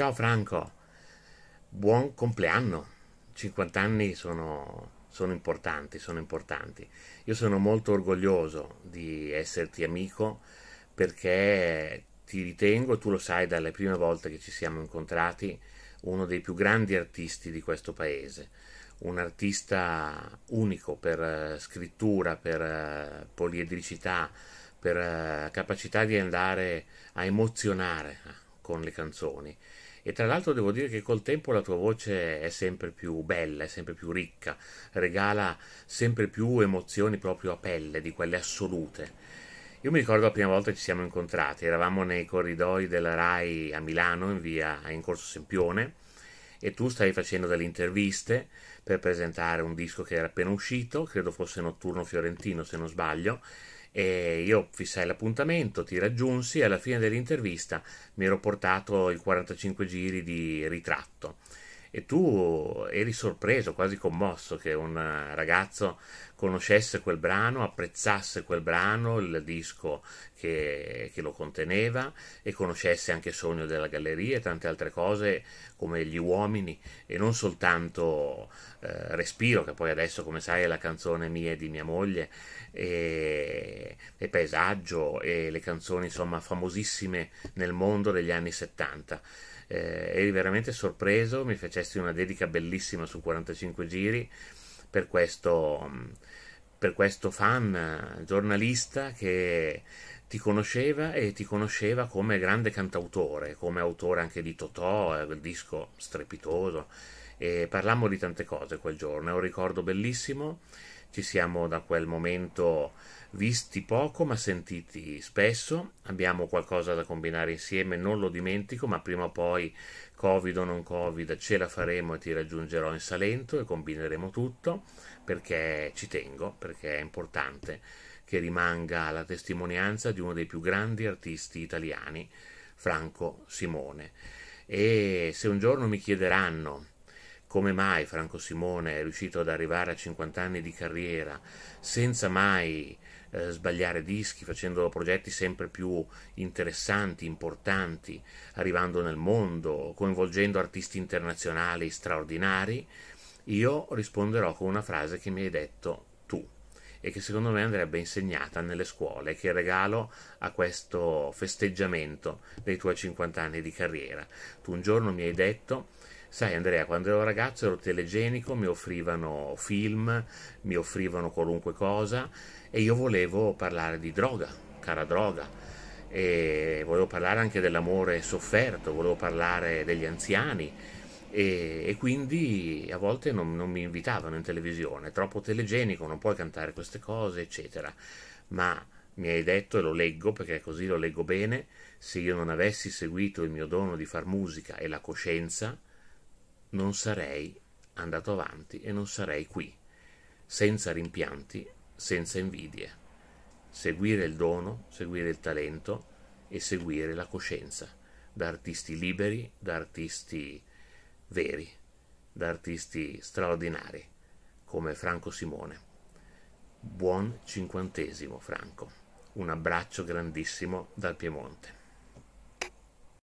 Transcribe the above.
Ciao Franco, buon compleanno. 50 anni sono, sono importanti, sono importanti. Io sono molto orgoglioso di esserti amico perché ti ritengo, tu lo sai dalle prime volte che ci siamo incontrati, uno dei più grandi artisti di questo paese, un artista unico per eh, scrittura, per eh, poliedricità, per eh, capacità di andare a emozionare con le canzoni e tra l'altro devo dire che col tempo la tua voce è sempre più bella, è sempre più ricca, regala sempre più emozioni proprio a pelle, di quelle assolute. Io mi ricordo la prima volta che ci siamo incontrati, eravamo nei corridoi della RAI a Milano, in via in Corso Sempione, e tu stavi facendo delle interviste per presentare un disco che era appena uscito, credo fosse Notturno Fiorentino se non sbaglio, e io fissai l'appuntamento, ti raggiunsi e alla fine dell'intervista mi ero portato i 45 giri di ritratto e tu eri sorpreso, quasi commosso che un ragazzo conoscesse quel brano, apprezzasse quel brano, il disco che, che lo conteneva e conoscesse anche Sogno della Galleria e tante altre cose come gli uomini e non soltanto eh, Respiro che poi adesso come sai è la canzone mia e di mia moglie e, e Paesaggio e le canzoni insomma famosissime nel mondo degli anni 70 eh, eri veramente sorpreso, mi facesti una dedica bellissima su 45 giri per questo, per questo fan giornalista che ti conosceva e ti conosceva come grande cantautore, come autore anche di Totò, eh, quel disco strepitoso. E parlammo di tante cose quel giorno, è un ricordo bellissimo ci siamo da quel momento visti poco ma sentiti spesso, abbiamo qualcosa da combinare insieme, non lo dimentico, ma prima o poi, Covid o non Covid, ce la faremo e ti raggiungerò in Salento e combineremo tutto perché ci tengo, perché è importante che rimanga la testimonianza di uno dei più grandi artisti italiani, Franco Simone. E se un giorno mi chiederanno come mai Franco Simone è riuscito ad arrivare a 50 anni di carriera senza mai eh, sbagliare dischi, facendo progetti sempre più interessanti, importanti, arrivando nel mondo, coinvolgendo artisti internazionali straordinari, io risponderò con una frase che mi hai detto tu e che secondo me andrebbe insegnata nelle scuole, che regalo a questo festeggiamento dei tuoi 50 anni di carriera. Tu un giorno mi hai detto Sai Andrea, quando ero ragazzo ero telegenico, mi offrivano film, mi offrivano qualunque cosa e io volevo parlare di droga, cara droga, e volevo parlare anche dell'amore sofferto, volevo parlare degli anziani e, e quindi a volte non, non mi invitavano in televisione, troppo telegenico, non puoi cantare queste cose, eccetera. Ma mi hai detto e lo leggo perché così lo leggo bene, se io non avessi seguito il mio dono di far musica e la coscienza, non sarei andato avanti e non sarei qui, senza rimpianti, senza invidie. Seguire il dono, seguire il talento e seguire la coscienza, da artisti liberi, da artisti veri, da artisti straordinari, come Franco Simone. Buon cinquantesimo Franco, un abbraccio grandissimo dal Piemonte.